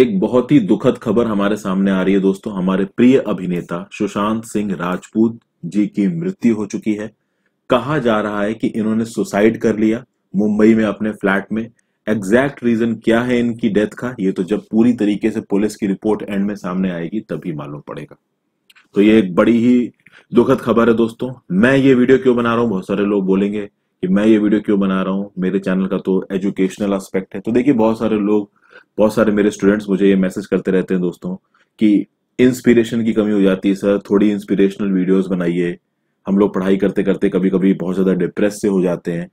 एक बहुत ही दुखद खबर हमारे सामने आ रही है दोस्तों हमारे प्रिय अभिनेता सुशांत सिंह राजपूत जी की मृत्यु हो चुकी है कहा जा रहा है कि इन्होंने सुसाइड कर लिया मुंबई में अपने फ्लैट में एग्जैक्ट रीजन क्या है इनकी डेथ का ये तो जब पूरी तरीके से पुलिस की रिपोर्ट एंड में सामने आएगी तभी मालूम पड़ेगा तो ये एक बड़ी ही दुखद खबर है दोस्तों मैं ये वीडियो क्यों बना रहा हूं बहुत सारे लोग बोलेंगे कि मैं ये वीडियो क्यों बना रहा हूँ मेरे चैनल का तो एजुकेशनल एस्पेक्ट है तो देखिए बहुत सारे लोग बहुत सारे मेरे स्टूडेंट्स मुझे ये मैसेज करते रहते हैं दोस्तों कि इंस्पिरेशन की कमी हो जाती है सर थोड़ी इंस्पिरेशनल वीडियोस बनाइए हम लोग पढ़ाई करते करते कभी कभी बहुत ज़्यादा डिप्रेस से हो जाते हैं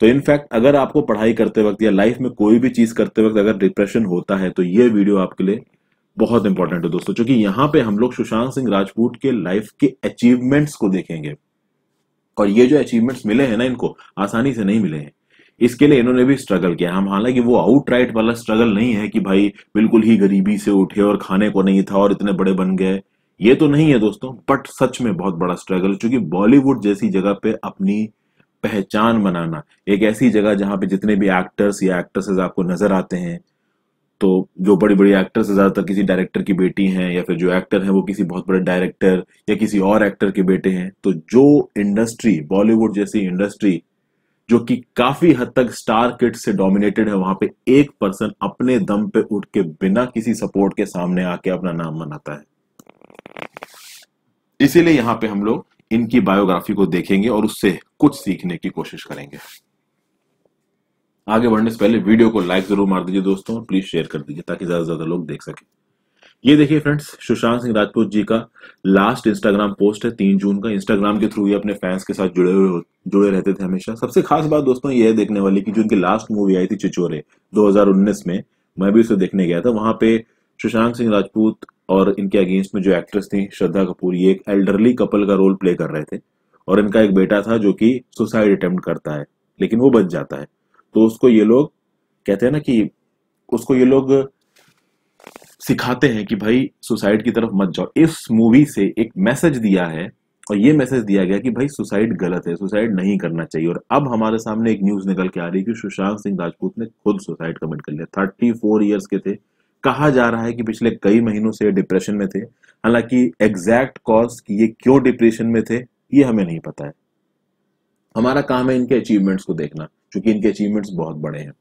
तो इनफैक्ट अगर आपको पढ़ाई करते वक्त या लाइफ में कोई भी चीज़ करते वक्त अगर डिप्रेशन होता है तो ये वीडियो आपके लिए बहुत इंपॉर्टेंट है दोस्तों क्योंकि यहाँ पे हम लोग सुशांत सिंह राजपूत के लाइफ के अचीवमेंट्स को देखेंगे और ये जो अचीवमेंट्स मिले हैं ना इनको आसानी से नहीं मिले हैं इसके लिए इन्होंने भी स्ट्रगल किया हम हालांकि वो आउटराइट वाला स्ट्रगल नहीं है कि भाई बिल्कुल ही गरीबी से उठे और खाने को नहीं था और इतने बड़े बन गए ये तो नहीं है दोस्तों बट सच में बहुत बड़ा स्ट्रगल क्योंकि बॉलीवुड जैसी जगह पे अपनी पहचान बनाना एक ऐसी जगह जहां पे जितने भी एक्टर्स या एक्ट्रेसेस आपको नजर आते हैं तो जो बड़ी बड़ी एक्टर्स ज्यादातर किसी डायरेक्टर की बेटी हैं या फिर जो एक्टर हैं वो किसी बहुत बड़े डायरेक्टर या किसी और एक्टर के बेटे हैं तो जो इंडस्ट्री बॉलीवुड जैसी इंडस्ट्री जो कि काफी हद तक स्टार किट से डोमिनेटेड है वहां पे एक पर्सन अपने दम पे उठ के बिना किसी सपोर्ट के सामने आके अपना नाम बनाता है इसीलिए यहां पे हम लोग इनकी बायोग्राफी को देखेंगे और उससे कुछ सीखने की कोशिश करेंगे आगे बढ़ने से पहले वीडियो को लाइक जरूर मार दीजिए दोस्तों प्लीज शेयर कर दीजिए ताकि ज्यादा से ज्यादा लोग देख सकें ये देखिए फ्रेंड्स सुशांत सिंह राजपूत जी का लास्ट इंस्टाग्राम पोस्ट है तीन जून का इंस्टाग्राम के थ्रू ये अपने फैंस के साथ जुड़े हुए जुड़े रहते थे हमेशा सबसे खास बात दोस्तों ये है देखने वाली कि जो उनकी लास्ट मूवी आई थी चिचोरे 2019 में मैं भी उसे देखने गया था वहां पे सुशांत सिंह राजपूत और इनके अगेंस्ट में जो एक्ट्रेस थी श्रद्धा कपूर ये एक एल्डरली कपल का रोल प्ले कर रहे थे और इनका एक बेटा था जो कि सुसाइड अटेम्प्ट करता है लेकिन वो बच जाता है तो उसको ये लोग कहते हैं ना कि उसको ये लोग सिखाते हैं कि भाई सुसाइड की तरफ मत जाओ इस मूवी से एक मैसेज दिया है और ये मैसेज दिया गया कि भाई सुसाइड गलत है सुसाइड नहीं करना चाहिए और अब हमारे सामने एक न्यूज निकल के आ रही है कि सुशांत सिंह राजपूत ने खुद सुसाइड कमिट कर लिया थर्टी फोर ईयर्स के थे कहा जा रहा है कि पिछले कई महीनों से डिप्रेशन में थे हालांकि एग्जैक्ट कॉज कि ये क्यों डिप्रेशन में थे ये हमें नहीं पता है हमारा काम है इनके अचीवमेंट्स को देखना क्योंकि इनके अचीवमेंट्स बहुत बड़े हैं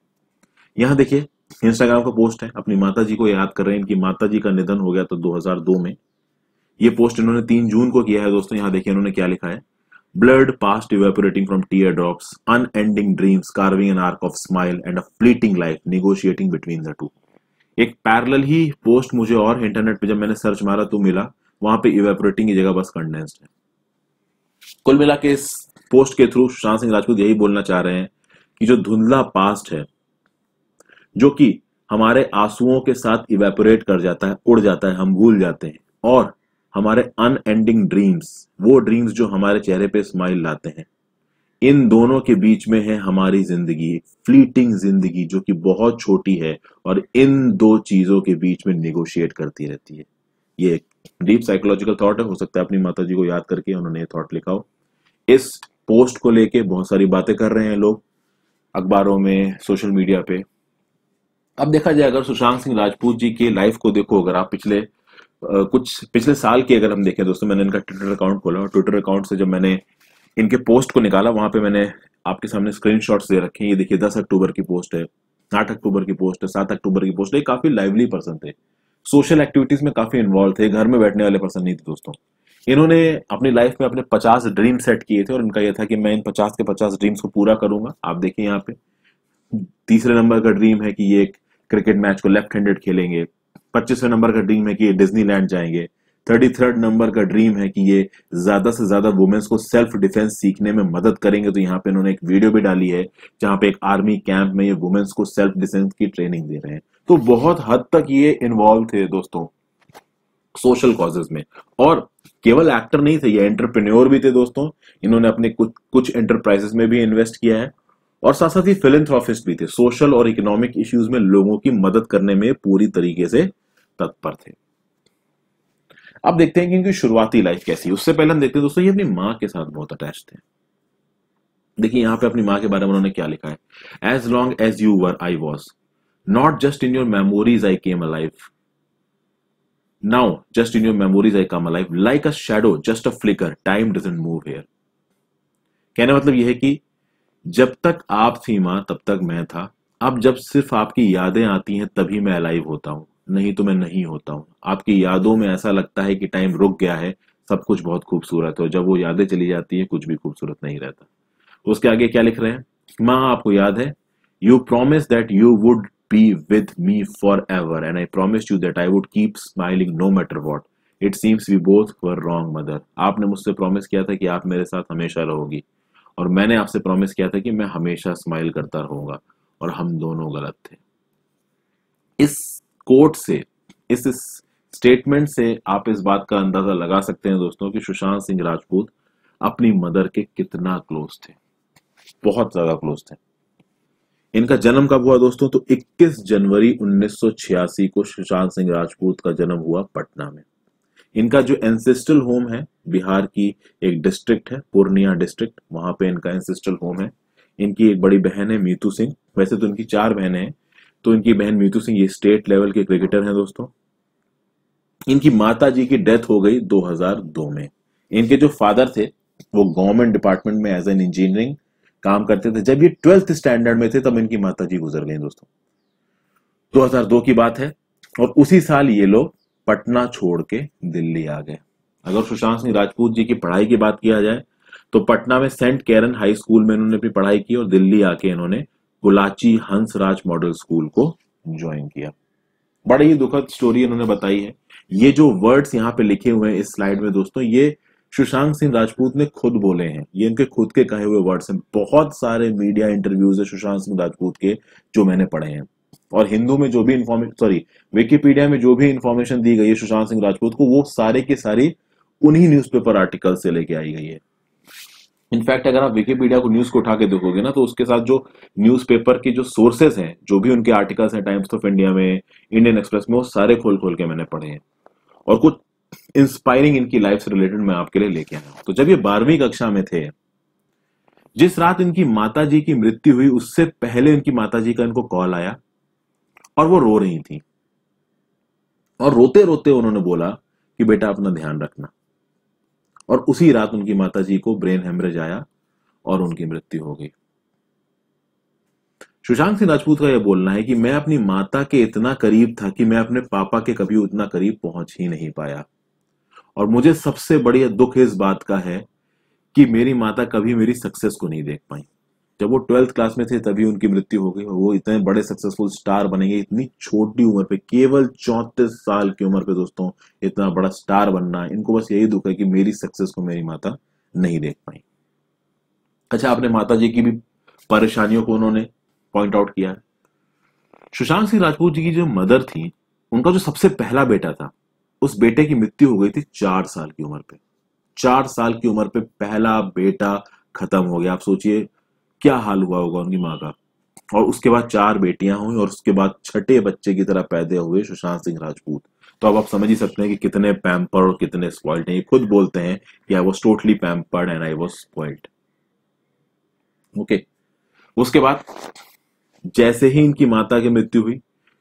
यहां देखिए इंस्टाग्राम का पोस्ट है अपनी माता जी को याद कर रहे हैं इनकी माता जी का निधन हो गया तो 2002 में ये पोस्ट इन्होंने 3 जून को किया है दोस्तों यहाँ देखिए इन्होंने क्या लिखा है blood past evaporating from tear drops unending dreams carving an arc of smile and a fleeting life negotiating between the two एक पैरल ही पोस्ट मुझे और इंटरनेट पे जब मैंने सर्च मारा तो मिला वहां पे इवेपोरेटिंग की जगह बस कंडेंस्ड है कुल मिला के इस पोस्ट के थ्रू सुशांत सिंह राजपूत यही बोलना चाह रहे हैं कि जो धुंधला पास्ट है जो कि हमारे आंसुओं के साथ इवेपोरेट कर जाता है उड़ जाता है हम भूल जाते हैं और हमारे अनएंडिंग ड्रीम्स वो ड्रीम्स जो हमारे चेहरे पे स्माइल लाते हैं इन दोनों के बीच में है हमारी जिंदगी फ्लीटिंग जिंदगी जो कि बहुत छोटी है और इन दो चीजों के बीच में निगोशिएट करती रहती है ये एक डीप साइकोलॉजिकल थॉट है हो सकता है अपनी माता जी को याद करके उन्होंने ये थॉट लिखा हो इस पोस्ट को लेके बहुत सारी बातें कर रहे हैं लोग अखबारों में सोशल मीडिया पे अब देखा जाए अगर सुशांत सिंह राजपूत जी की लाइफ को देखो अगर आप पिछले आ, कुछ पिछले साल की अगर हम देखें दोस्तों मैंने इनका ट्विटर अकाउंट खोला ट्विटर अकाउंट से जब मैंने इनके पोस्ट को निकाला वहां पे मैंने आपके सामने स्क्रीनशॉट्स दे रखे हैं ये देखिए दस अक्टूबर की पोस्ट है आठ अक्टूबर की पोस्ट है सात अक्टूबर की पोस्ट है काफी लाइवली पर्सन थे सोशल एक्टिविटीज में काफी इन्वॉल्व थे घर में बैठने वाले पर्सन नहीं थे दोस्तों इन्होंने अपनी लाइफ में अपने पचास ड्रीम सेट किए थे और इनका यह था कि मैं इन पचास के पचास ड्रीम्स को पूरा करूंगा आप देखिए यहाँ पे तीसरे नंबर का ड्रीम है कि ये एक क्रिकेट मैच को लेफ्ट हैंडेड खेलेंगे पच्चीसवें नंबर का ड्रीम है कि ये डिज्नीलैंड जाएंगे थर्टी थर्ड नंबर का ड्रीम है कि ये ज्यादा से ज्यादा वुमेन्स को सेल्फ डिफेंस सीखने में मदद करेंगे तो यहाँ पे इन्होंने एक वीडियो भी डाली है जहां पे एक आर्मी कैंप में ये वुमेन्स को सेल्फ डिफेंस की ट्रेनिंग दे रहे हैं तो बहुत हद तक ये इन्वॉल्व थे दोस्तों सोशल कॉजेज में और केवल एक्टर नहीं थे ये एंटरप्रेन्योर भी थे दोस्तों इन्होंने अपने कुछ कुछ एंटरप्राइजेस में भी इन्वेस्ट किया है और साथ साथ ही फिलेंथ्रॉफिस्ट भी थे सोशल और इकोनॉमिक इश्यूज में लोगों की मदद करने में पूरी तरीके से तत्पर थे अब देखते हैं कि इनकी शुरुआती लाइफ कैसी उससे पहले हम देखते हैं दोस्तों ये अपनी माँ के साथ बहुत अटैच थे देखिए यहां पे अपनी माँ के बारे में उन्होंने क्या लिखा है as long as you were I was not just in your memories I came alive now just in your memories I come alive like a shadow just a flicker time doesn't move here कहने मतलब यह है कि जब तक आप थी माँ तब तक मैं था अब जब सिर्फ आपकी यादें आती हैं तभी मैं अलाइव होता हूँ नहीं तो मैं नहीं होता हूँ आपकी यादों में ऐसा लगता है कि टाइम रुक गया है सब कुछ बहुत खूबसूरत है जब वो यादें चली जाती है कुछ भी खूबसूरत नहीं रहता उसके आगे क्या लिख रहे हैं माँ आपको याद है you promise that you would be with me forever and I promise you that I would keep smiling no matter what it seems we both were wrong mother आपने मुझसे प्रॉमिस किया था कि आप मेरे साथ हमेशा रहोगी और मैंने आपसे प्रॉमिस किया था कि मैं हमेशा स्माइल करता रहूंगा और हम दोनों गलत थे इस कोट से इस स्टेटमेंट से आप इस बात का अंदाजा लगा सकते हैं दोस्तों कि सुशांत सिंह राजपूत अपनी मदर के कितना क्लोज थे बहुत ज्यादा क्लोज थे इनका जन्म कब हुआ दोस्तों तो 21 जनवरी 1986 को सुशांत सिंह राजपूत का जन्म हुआ पटना में इनका जो एंसेस्ट्रल होम है बिहार की एक डिस्ट्रिक्ट है पूर्णिया डिस्ट्रिक्ट वहां पे इनका एंसेस्ट्रल होम है इनकी एक बड़ी बहन है मीतू सिंह वैसे तो इनकी चार बहनें हैं तो इनकी बहन मीतू सिंह ये स्टेट लेवल के क्रिकेटर हैं दोस्तों इनकी माता जी की डेथ हो गई 2002 में इनके जो फादर थे वो गवर्नमेंट डिपार्टमेंट में एज एन इंजीनियरिंग काम करते थे जब ये ट्वेल्थ स्टैंडर्ड में थे तब इनकी माता जी गुजर गई दोस्तों 2002 की बात है और उसी साल ये लोग पटना छोड़ के दिल्ली आ गए अगर सुशांत सिंह राजपूत जी की पढ़ाई की बात किया जाए तो पटना में सेंट कैरन हाई स्कूल में इन्होंने अपनी पढ़ाई की और दिल्ली आके इन्होंने गुलाची राज मॉडल स्कूल को ज्वाइन किया बड़ी ही दुखद स्टोरी इन्होंने बताई है ये जो वर्ड्स यहाँ पे लिखे हुए हैं इस स्लाइड में दोस्तों ये सुशांत सिंह राजपूत ने खुद बोले हैं ये इनके खुद के कहे हुए वर्ड्स हैं बहुत सारे मीडिया इंटरव्यूज है सुशांत सिंह राजपूत के जो मैंने पढ़े हैं और हिंदू में जो भी इंफॉर्मेशन सॉरी विकीपीडिया में जो भी इंफॉर्मेशन दी गई है सुशांत सिंह राजपूत को वो सारे के सारे उन्हीं न्यूज़पेपर आर्टिकल से लेके आई गई है इनफैक्ट अगर आप विकीपीडिया को न्यूज को उठा के देखोगे ना तो उसके साथ जो न्यूज़पेपर के जो सोर्सेज हैं जो भी उनके आर्टिकल्स हैं टाइम्स ऑफ इंडिया में इंडियन एक्सप्रेस में वो सारे खोल खोल के मैंने पढ़े हैं और कुछ इंस्पायरिंग इनकी लाइफ से रिलेटेड मैं आपके लिए लेके आया हूं तो जब ये बारहवीं कक्षा में थे जिस रात इनकी माता जी की मृत्यु हुई उससे पहले इनकी माता जी का इनको कॉल आया और वो रो रही थी और रोते रोते उन्होंने बोला कि बेटा अपना ध्यान रखना और उसी रात उनकी माता जी को ब्रेन हेमरेज आया और उनकी मृत्यु हो गई सुशांत सिंह राजपूत का यह बोलना है कि मैं अपनी माता के इतना करीब था कि मैं अपने पापा के कभी उतना करीब पहुंच ही नहीं पाया और मुझे सबसे बड़ी दुख इस बात का है कि मेरी माता कभी मेरी सक्सेस को नहीं देख पाई जब वो ट्वेल्थ क्लास में थे तभी उनकी मृत्यु हो गई वो इतने बड़े सक्सेसफुल स्टार बनेंगे इतनी छोटी उम्र पे केवल चौंतीस साल की उम्र पे दोस्तों इतना बड़ा स्टार बनना इनको बस यही दुख है कि मेरी सक्सेस को मेरी माता नहीं देख पाई अच्छा आपने माता जी की भी परेशानियों को उन्होंने पॉइंट आउट किया है सुशांत सिंह राजपूत जी की जो मदर थी उनका जो सबसे पहला बेटा था उस बेटे की मृत्यु हो गई थी चार साल की उम्र पे चार साल की उम्र पे पहला बेटा खत्म हो गया आप सोचिए क्या हाल हुआ होगा उनकी माँ का और उसके बाद चार बेटियां हुई और उसके बाद छठे बच्चे की तरह पैदा हुए सुशांत सिंह राजपूत तो अब आप समझ ही सकते हैं कि कितने पैम्पर और कितने स्पॉइल्ड हैं ये खुद बोलते हैं कि I was totally pampered and I was spoiled okay उसके बाद जैसे ही इनकी माता की मृत्यु हुई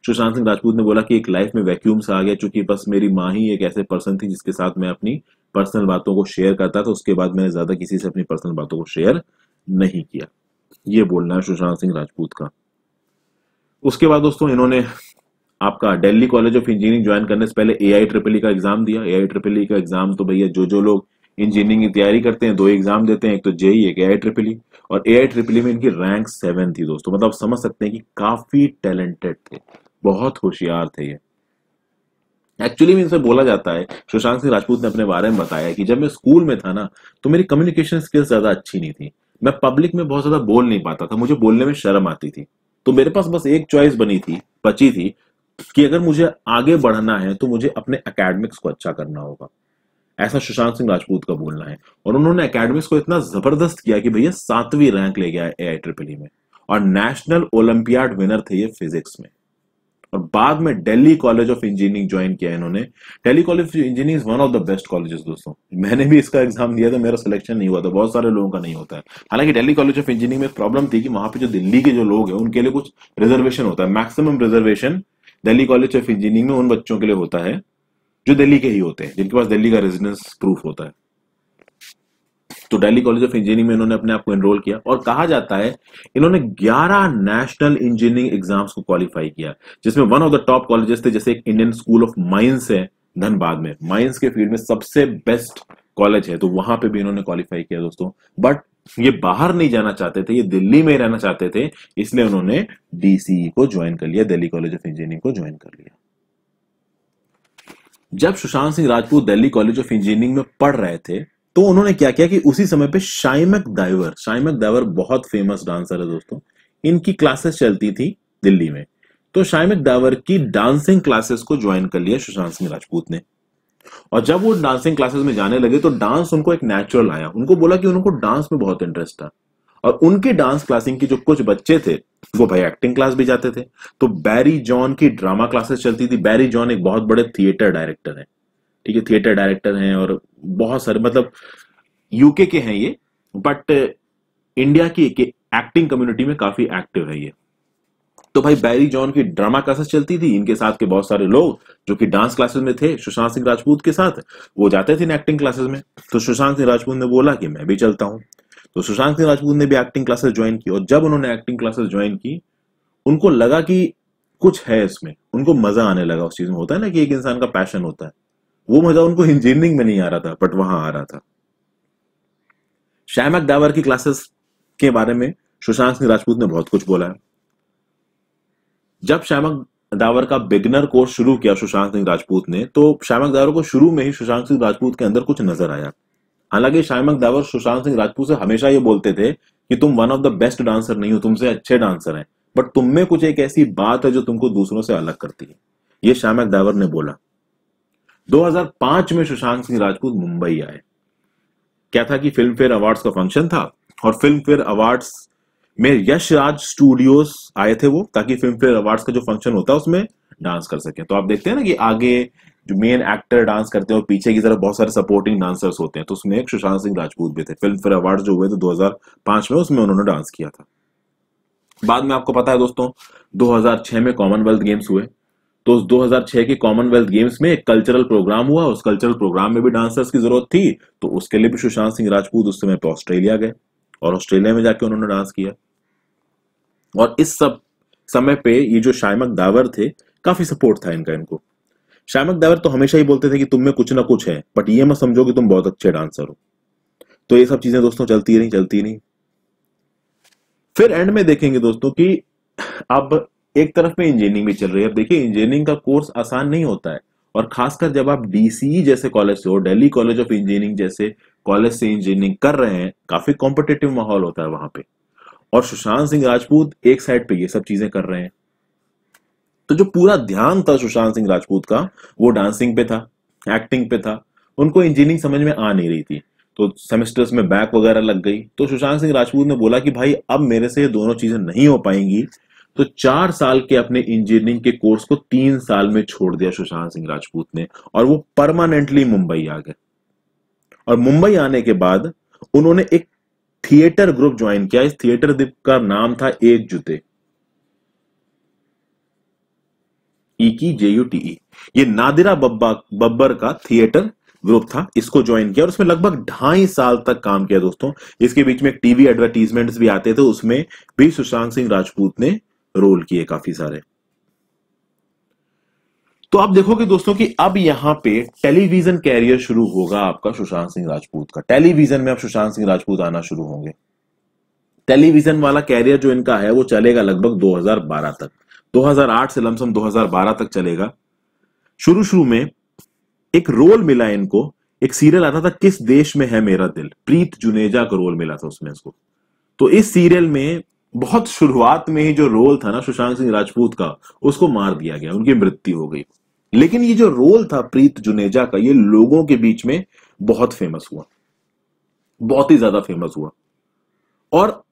सुशांत सिंह राजपूत ने बोला कि एक लाइफ में वैक्यूम सा आ गया चूंकि बस मेरी माँ ही एक ऐसे पर्सन थी जिसके साथ मैं अपनी पर्सनल बातों को शेयर करता था उसके बाद मैंने ज्यादा किसी से अपनी पर्सनल बातों को शेयर नहीं किया ये बोलना है सुशांत सिंह राजपूत का उसके बाद दोस्तों इन्होंने आपका Delhi college of engineering join करने से पहले ए आई ट्रिपल ई का एग्जाम दिया ए आई ट्रिपल ई का एग्जाम तो भैया जो जो लोग इंजीनियरिंग की तैयारी करते हैं दो एग्जाम देते हैं एक तो जेई e, एक ए आई ट्रिपल ई और ए आई ट्रिपल ई में इनकी रैंक सेवन थी दोस्तों मतलब समझ सकते हैं कि काफी टैलेंटेड थे बहुत होशियार थे ये एक्चुअली में इनसे बोला जाता है सुशांत सिंह राजपूत ने अपने बारे में बताया कि जब मैं स्कूल में था ना तो मेरी कम्युनिकेशन स्किल्स ज्यादा अच्छी नहीं थी मैं पब्लिक में बहुत ज्यादा बोल नहीं पाता था मुझे बोलने में शर्म आती थी तो मेरे पास बस एक चॉइस बनी थी बची थी कि अगर मुझे आगे बढ़ना है तो मुझे अपने अकेडमिक्स को अच्छा करना होगा ऐसा सुशांत सिंह राजपूत का बोलना है और उन्होंने अकेडमिक्स को इतना जबरदस्त किया कि भैया सातवीं रैंक ले गया है ए आई ट्रिपल में और नेशनल ओलंपियाड विनर थे ये फिजिक्स में और बाद में Delhi college of engineering join किया इन्होंने Delhi college of engineering is one of the best colleges दोस्तों मैंने भी इसका एग्जाम दिया था मेरा सिलेक्शन नहीं हुआ था बहुत सारे लोगों का नहीं होता है हालांकि दिल्ली कॉलेज ऑफ इंजीनियरिंग में प्रॉब्लम थी कि वहां पे जो दिल्ली के जो लोग हैं उनके लिए कुछ रिजर्वेशन होता है maximum reservation Delhi college of engineering में उन बच्चों के लिए होता है जो दिल्ली के ही होते हैं जिनके पास दिल्ली का रेजिडेंस प्रूफ होता है तो दिल्ली कॉलेज ऑफ इंजीनियरिंग में इन्होंने अपने आप को एनरोल किया और कहा जाता है इन्होंने 11 नेशनल इंजीनियरिंग एग्जाम्स को क्वालिफाई किया जिसमें one of the top colleges थे जैसे एक इंडियन स्कूल ऑफ माइंस है धनबाद में माइंस के फील्ड में सबसे बेस्ट कॉलेज है तो वहां पे भी इन्होंने क्वालिफाई किया दोस्तों बट ये बाहर नहीं जाना चाहते थे ये दिल्ली में रहना चाहते थे इसलिए उन्होंने डीसीई e को ज्वाइन कर लिया दिल्ली कॉलेज ऑफ इंजीनियरिंग को ज्वाइन कर लिया जब Sushant Singh Rajput Delhi college of engineering में पढ़ रहे थे तो उन्होंने क्या किया कि उसी समय पे शाइमक दाइवर शाइमक दाइवर बहुत फेमस डांसर है दोस्तों इनकी क्लासेस चलती थी दिल्ली में तो शाइमक दावर की डांसिंग क्लासेस को ज्वाइन कर लिया सुशांत सिंह राजपूत ने और जब वो डांसिंग क्लासेस में जाने लगे तो डांस उनको एक नेचुरल आया उनको बोला कि उनको डांस में बहुत इंटरेस्ट था और उनके डांस क्लासिंग के जो कुछ बच्चे थे वो भाई एक्टिंग क्लास भी जाते थे तो बैरी जॉन की ड्रामा क्लासेस चलती थी बैरी जॉन एक बहुत बड़े थिएटर डायरेक्टर है ठीक है थिएटर डायरेक्टर हैं और बहुत सारे मतलब यूके के हैं ये बट इंडिया की एक्टिंग कम्युनिटी में काफी एक्टिव है ये तो भाई बैरी जॉन की ड्रामा क्लासेस चलती थी इनके साथ के बहुत सारे लोग जो कि डांस क्लासेस में थे सुशांत सिंह राजपूत के साथ वो जाते थे इन एक्टिंग क्लासेस में तो सुशांत सिंह राजपूत ने बोला कि मैं भी चलता हूँ तो सुशांत सिंह राजपूत ने भी एक्टिंग क्लासेस ज्वाइन की और जब उन्होंने एक्टिंग क्लासेस ज्वाइन की उनको लगा कि कुछ है इसमें उनको मजा आने लगा उस चीज में होता है ना कि एक इंसान का पैशन होता है वो मजा उनको इंजीनियरिंग में नहीं आ रहा था बट वहां आ रहा था श्यामक दावर की क्लासेस के बारे में सुशांत सिंह राजपूत ने बहुत कुछ बोला है जब श्यामक दावर का बिगनर कोर्स शुरू किया सुशांत सिंह राजपूत ने तो श्यामक दावर को शुरू में ही सुशांत सिंह राजपूत के अंदर कुछ नजर आया हालांकि श्यामक दावर सुशांत सिंह राजपूत से हमेशा ये बोलते थे कि तुम one of the best dancer नहीं हो तुमसे अच्छे डांसर हैं बट तुम में कुछ एक ऐसी बात है जो तुमको दूसरों से अलग करती है ये श्यामक दावर ने बोला 2005 में शशांक सिंह राजपूत मुंबई आए क्या था कि फिल्म फेयर अवार्ड्स का फंक्शन था और फिल्म फेयर अवार्ड्स में यश राज स्टूडियोज आए थे वो ताकि फिल्म फेयर अवार्ड्स का जो फंक्शन होता है उसमें डांस कर सके तो आप देखते हैं ना कि आगे जो मेन एक्टर डांस करते हैं और पीछे की तरफ बहुत सारे सपोर्टिंग डांसर्स होते हैं तो उसमें एक सुशांत सिंह राजपूत भी थे फिल्म फेयर अवार्ड जो हुए थे 2005 में उसमें उन्होंने डांस किया था बाद में आपको पता है दोस्तों 2006 में कॉमनवेल्थ गेम्स हुए तो उस 2006 के कॉमनवेल्थ गेम्स में एक कल्चरल प्रोग्राम हुआ उस कल्चरल प्रोग्राम में भी डांसर्स की जरूरत थी तो उसके लिए भी सुशांत सिंह राजपूत उस समय ऑस्ट्रेलिया गए और ऑस्ट्रेलिया में जाके उन्होंने डांस किया और इस सब समय पे ये जो शायमक दावर थे काफी सपोर्ट था इनका इनको शायमक दावर तो हमेशा ही बोलते थे कि तुम में कुछ ना कुछ है बट ये मत समझो कि तुम बहुत अच्छे डांसर हो तो ये सब चीजें दोस्तों चलती नहीं चलती नहीं फिर एंड में देखेंगे दोस्तों कि अब एक तरफ में इंजीनियरिंग भी चल रही है अब देखिए इंजीनियरिंग का कोर्स आसान नहीं होता है और खासकर जब आप डीसीई e जैसे कॉलेज से हो दिल्ली कॉलेज ऑफ इंजीनियरिंग जैसे कॉलेज से इंजीनियरिंग कर रहे हैं काफी कॉम्पिटेटिव माहौल होता है वहां पे और सुशांत सिंह राजपूत एक साइड पे ये सब चीजें कर रहे हैं तो जो पूरा ध्यान था सुशांत सिंह राजपूत का वो डांसिंग पे था एक्टिंग पे था उनको इंजीनियरिंग समझ में आ नहीं रही थी तो सेमेस्टर्स में बैक वगैरह लग गई तो सुशांत सिंह राजपूत ने बोला कि भाई अब मेरे से ये दोनों चीजें नहीं हो पाएंगी तो चार साल के अपने इंजीनियरिंग के कोर्स को तीन साल में छोड़ दिया सुशांत सिंह राजपूत ने और वो परमानेंटली मुंबई आ गए और मुंबई आने के बाद उन्होंने एक थिएटर ग्रुप ज्वाइन किया इस थिएटर ग्रुप का नाम था एक जूते ईकी e जेयूटीई e। ये नादिरा बब्बा बब्बर का थिएटर ग्रुप था इसको ज्वाइन किया और उसमें लगभग ढाई साल तक काम किया दोस्तों इसके बीच में टीवी एडवर्टीजमेंट्स भी आते थे उसमें भी सुशांत सिंह राजपूत ने रोल किए काफी सारे तो आप देखोगे दोस्तों कि अब यहां पे टेलीविजन कैरियर शुरू होगा आपका सुशांत सिंह राजपूत का टेलीविजन में अब सुशांत सिंह राजपूत आना शुरू होंगे टेलीविजन वाला कैरियर जो इनका है वो चलेगा लगभग 2012 तक 2008 से लमसम 2012 तक चलेगा शुरू शुरू में एक रोल मिला इनको एक सीरियल आता था किस देश में है मेरा दिल प्रीत जुनेजा का रोल मिला था उसमें इसको तो इस सीरियल में बहुत शुरुआत में ही जो रोल था ना सुशांत सिंह राजपूत का उसको मार दिया गया उनकी मृत्यु हो गई लेकिन ये जो रोल था प्रीत जुनेजा का ये लोगों के बीच में बहुत फेमस हुआ बहुत ही ज्यादा फेमस हुआ और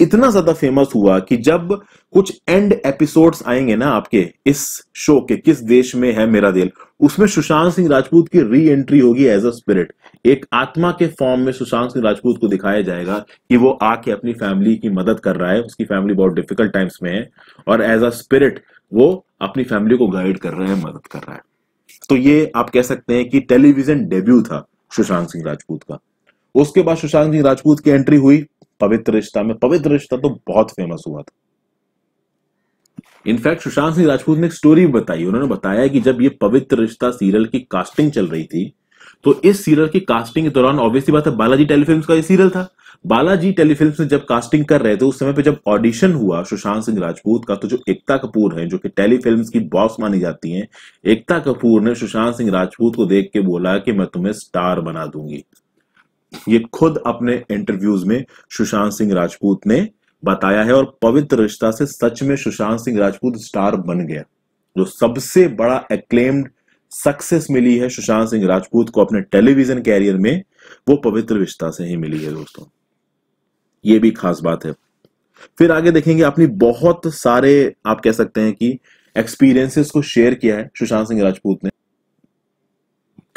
इतना ज्यादा फेमस हुआ कि जब कुछ एंड एपिसोड्स आएंगे ना आपके इस शो के किस देश में है मेरा दिल उसमें सुशांत सिंह राजपूत की री एंट्री होगी एज अ स्पिरिट एक आत्मा के फॉर्म में सुशांत सिंह राजपूत को दिखाया जाएगा कि वो आके अपनी फैमिली की मदद कर रहा है उसकी फैमिली बहुत डिफिकल्ट टाइम्स में है और एज अ स्पिरिट वो अपनी फैमिली को गाइड कर रहा है मदद कर रहा है तो ये आप कह सकते हैं कि टेलीविजन डेब्यू था सुशांत सिंह राजपूत का उसके बाद सुशांत सिंह राजपूत की एंट्री हुई पवित्र रिश्ता में पवित्र रिश्ता तो बहुत फेमस हुआ था इनफैक्ट सुशांत सिंह राजपूत ने एक स्टोरी बताई उन्होंने बताया कि जब ये पवित्र रिश्ता सीरियल की कास्टिंग चल रही थी तो इस सीरियल की कास्टिंग के दौरान ऑब्वियसली बात है बालाजी टेलीफिल्म का ये सीरियल था बालाजी टेलीफिल्म में जब कास्टिंग कर रहे थे उस समय पे जब ऑडिशन हुआ सुशांत सिंह राजपूत का तो जो एकता कपूर है जो कि टेलीफिल्म्स की बॉस मानी जाती हैं एकता कपूर ने सुशांत सिंह राजपूत को देख के बोला कि मैं तुम्हें स्टार बना दूंगी ये खुद अपने इंटरव्यूज में सुशांत सिंह राजपूत ने बताया है और पवित्र रिश्ता से सच में सुशांत सिंह राजपूत स्टार बन गया जो सबसे बड़ा एक्लेम्ड सक्सेस मिली है सुशांत सिंह राजपूत को अपने टेलीविजन कैरियर में वो पवित्र रिश्ता से ही मिली है दोस्तों ये भी खास बात है फिर आगे देखेंगे अपनी बहुत सारे आप कह सकते हैं कि एक्सपीरियंसेस को शेयर किया है सुशांत सिंह राजपूत ने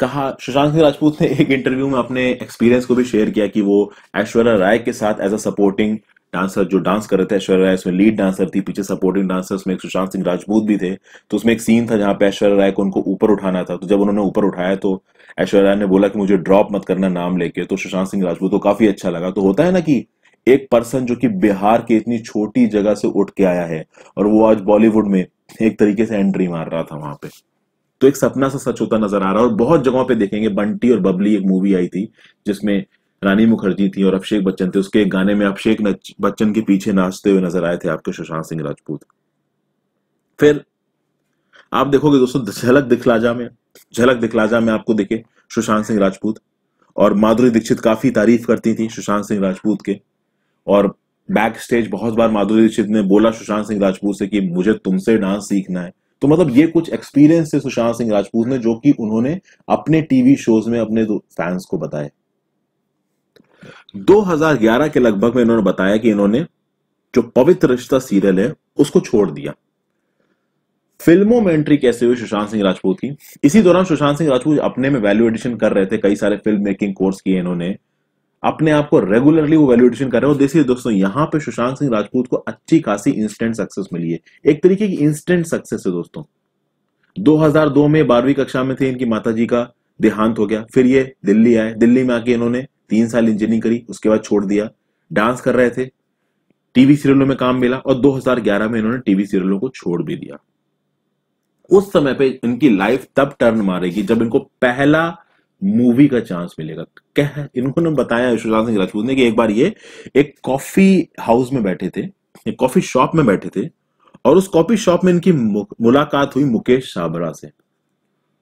कहा सुशांत सिंह राजपूत ने एक इंटरव्यू में अपने एक्सपीरियंस को भी शेयर किया कि वो ऐश्वर्या राय के साथ एज अ सपोर्टिंग डांसर जो डांस कर रहे थे ऐश्वर्य राय उसमें लीड डांसर थी पीछे सपोर्टिंग डांसर उसमें एक सुशांत सिंह राजपूत भी थे तो उसमें एक सीन था जहाँ पे ऐश्वर्य राय को उनको ऊपर उठाना था तो जब उन्होंने ऊपर उठाया तो ऐश्वर्य राय ने बोला कि मुझे ड्रॉप मत करना नाम लेके तो सुशांत सिंह राजपूत को काफी अच्छा लगा तो होता है ना कि एक पर्सन जो कि बिहार के इतनी छोटी जगह से उठ के आया है और वो आज बॉलीवुड में एक तरीके से एंट्री मार रहा था वहां पे तो एक सपना सा सच होता नजर आ रहा है और बहुत जगहों पे देखेंगे बंटी और बबली एक मूवी आई थी जिसमें रानी मुखर्जी थी और अभिषेक बच्चन थे उसके एक गाने में अभिषेक बच्चन के पीछे नाचते हुए नजर आए थे आपके सुशांत सिंह राजपूत फिर आप देखोगे दोस्तों झलक दिखलाजा में झलक दिखलाजा में आपको दिखे सुशांत सिंह राजपूत और माधुरी दीक्षित काफी तारीफ करती थी सुशांत सिंह राजपूत के और बैक स्टेज बहुत बार माधुरी दीक्षित ने बोला सुशांत सिंह राजपूत से कि मुझे तुमसे डांस सीखना है तो मतलब ये कुछ एक्सपीरियंस थे सुशांत सिंह राजपूत ने जो कि उन्होंने अपने टीवी शोज में अपने फैंस को बताए 2011 के लगभग में इन्होंने बताया कि इन्होंने जो पवित्र रिश्ता सीरियल है उसको छोड़ दिया फिल्मों में एंट्री कैसे हुई सुशांत सिंह राजपूत की इसी दौरान सुशांत सिंह राजपूत अपने में वैल्यू एडिशन कर रहे थे कई सारे फिल्म मेकिंग कोर्स किए इन्होंने अपने आप को रेगुलरली वो वैल्यू एडिशन कर रहे हो देखिए दोस्तों यहां पे सुशांत सिंह राजपूत को अच्छी खासी इंस्टेंट सक्सेस मिली है एक तरीके की इंस्टेंट सक्सेस है दोस्तों 2002 में बारहवीं कक्षा में थे इनकी माता का देहांत हो गया फिर ये दिल्ली आए दिल्ली में आके इन्होंने तीन साल इंजीनियरिंग करी उसके बाद छोड़ दिया डांस कर रहे थे टीवी सीरियलों में काम मिला और 2011 में इन्होंने टीवी सीरियलों को छोड़ भी दिया उस समय पे इनकी लाइफ तब टर्न मारेगी जब इनको पहला मूवी का चांस मिलेगा कह इन्होंने बताया विश्वनाथ सिंह राजपूत ने कि एक बार ये एक कॉफी हाउस में बैठे थे एक कॉफी शॉप में बैठे थे और उस कॉफी शॉप में इनकी मुलाकात हुई मुकेश छाबड़ा से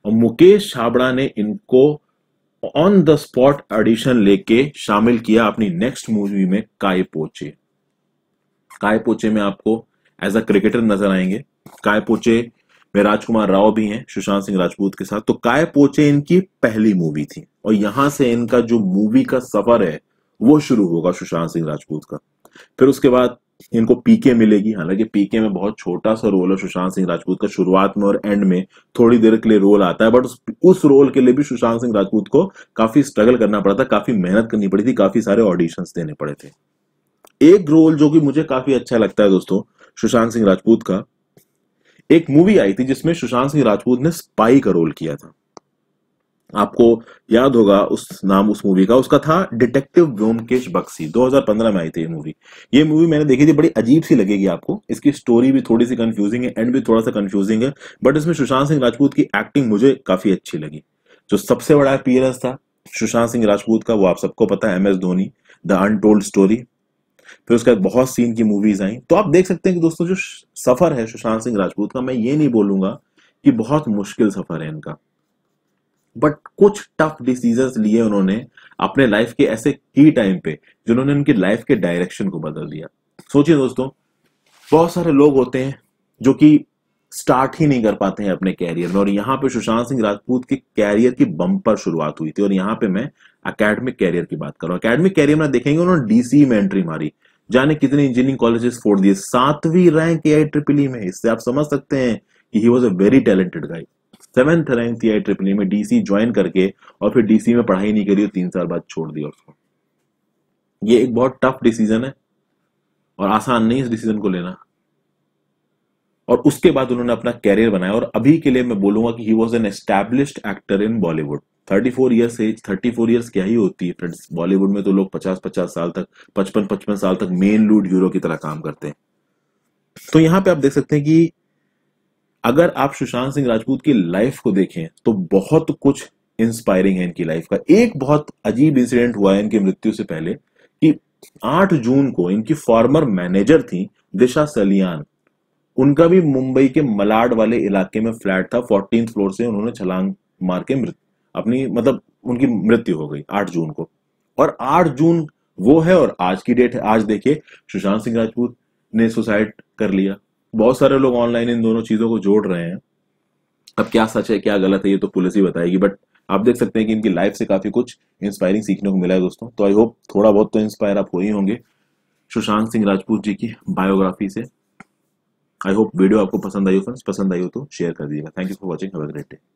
और मुकेश छाबड़ा ने इनको ऑन द स्पॉट एडिशन लेके शामिल किया अपनी नेक्स्ट मूवी में काय पोचे काय पोचे में आपको एज अ क्रिकेटर नजर आएंगे काय पोचे में राजकुमार राव भी हैं सुशांत सिंह राजपूत के साथ तो काय पोचे इनकी पहली मूवी थी और यहां से इनका जो मूवी का सफर है वो शुरू होगा सुशांत सिंह राजपूत का फिर उसके बाद इनको पीके मिलेगी हालांकि पीके में बहुत छोटा सा रोल है सुशांत सिंह राजपूत का शुरुआत में और एंड में थोड़ी देर के लिए रोल आता है बट उस रोल के लिए भी सुशांत सिंह राजपूत को काफी स्ट्रगल करना पड़ा था काफी मेहनत करनी पड़ी थी काफी सारे ऑडिशन देने पड़े थे एक रोल जो कि मुझे काफी अच्छा लगता है दोस्तों सुशांत सिंह राजपूत का एक मूवी आई थी जिसमें सुशांत सिंह राजपूत ने स्पाई का रोल किया था आपको याद होगा उस नाम उस मूवी का उसका था डिटेक्टिव व्योमकेश बक्सी 2015 में आई थी ये मूवी ये मूवी मैंने देखी थी बड़ी अजीब सी लगेगी आपको इसकी स्टोरी भी थोड़ी सी कंफ्यूजिंग है एंड भी थोड़ा सा कंफ्यूजिंग है बट इसमें सुशांत सिंह राजपूत की एक्टिंग मुझे काफी अच्छी लगी जो सबसे बड़ा अपियरेंस था सुशांत सिंह राजपूत का वो आप सबको पता है M S Dhoni the untold story फिर उसके बाद बहुत सीन की मूवीज आई तो आप देख सकते हैं कि दोस्तों जो सफर है सुशांत सिंह राजपूत का मैं ये नहीं बोलूंगा कि बहुत मुश्किल सफर है इनका बट कुछ टफ डिसीजन लिए उन्होंने अपने लाइफ के ऐसे ही टाइम पे जिन्होंने उनकी लाइफ के डायरेक्शन को बदल दिया सोचिए दोस्तों बहुत सारे लोग होते हैं जो कि स्टार्ट ही नहीं कर पाते हैं अपने कैरियर में और यहाँ पे सुशांत सिंह राजपूत के कैरियर की बम्पर शुरुआत हुई थी और यहाँ पे मैं अकेडमिक कैरियर की बात कर रहा हूँ अकेडमिक कैरियर में देखेंगे उन्होंने डीसी e में एंट्री मारी जाने कितने इंजीनियरिंग कॉलेजेस फोड़ दिए सातवीं रैंक ए आई ट्रिपिली में इससे आप समझ सकते हैं कि he was a very talented guy seventh rank थी आई ट्रिपल e में डीसी ज्वाइन करके और फिर डीसी में पढ़ाई नहीं करी और तीन साल बाद छोड़ दिया उसको ये एक बहुत टफ डिसीजन है और आसान नहीं इस डिसीजन को लेना और उसके बाद उन्होंने अपना कैरियर बनाया और अभी के लिए मैं बोलूंगा कि he was an established actor in Bollywood 34 years as thirty four years क्या ही होती है फ्रेंड्स बॉलीवुड में तो लोग 50-50 साल तक 55-55 साल तक मेन लूड यूरो की तरह काम करते हैं तो यहां पे आप देख सकते हैं कि अगर आप सुशांत सिंह राजपूत की लाइफ को देखें तो बहुत कुछ इंस्पायरिंग है इनकी लाइफ का एक बहुत अजीब इंसिडेंट हुआ है इनकी मृत्यु से पहले कि 8 जून को इनकी फॉर्मर मैनेजर थी दिशा सलियान उनका भी मुंबई के मलाड वाले इलाके में फ्लैट था फोर्टीन फ्लोर से उन्होंने छलांग मार के अपनी मतलब उनकी मृत्यु हो गई आठ जून को और आठ जून वो है और आज की डेट है आज देखिए सुशांत सिंह राजपूत ने सुसाइड कर लिया बहुत सारे लोग ऑनलाइन इन दोनों चीजों को जोड़ रहे हैं अब क्या सच है क्या गलत है ये तो पुलिस ही बताएगी बट आप देख सकते हैं कि इनकी लाइफ से काफी कुछ इंस्पायरिंग सीखने को मिला है दोस्तों तो आई होप थोड़ा बहुत तो इंस्पायर आप हो ही होंगे सुशांत सिंह राजपूत जी की बायोग्राफी से आई होप वीडियो आपको पसंद आई हो फ्रेंड्स पसंद आई हो तो शेयर कर दीजिएगा thank you for watching day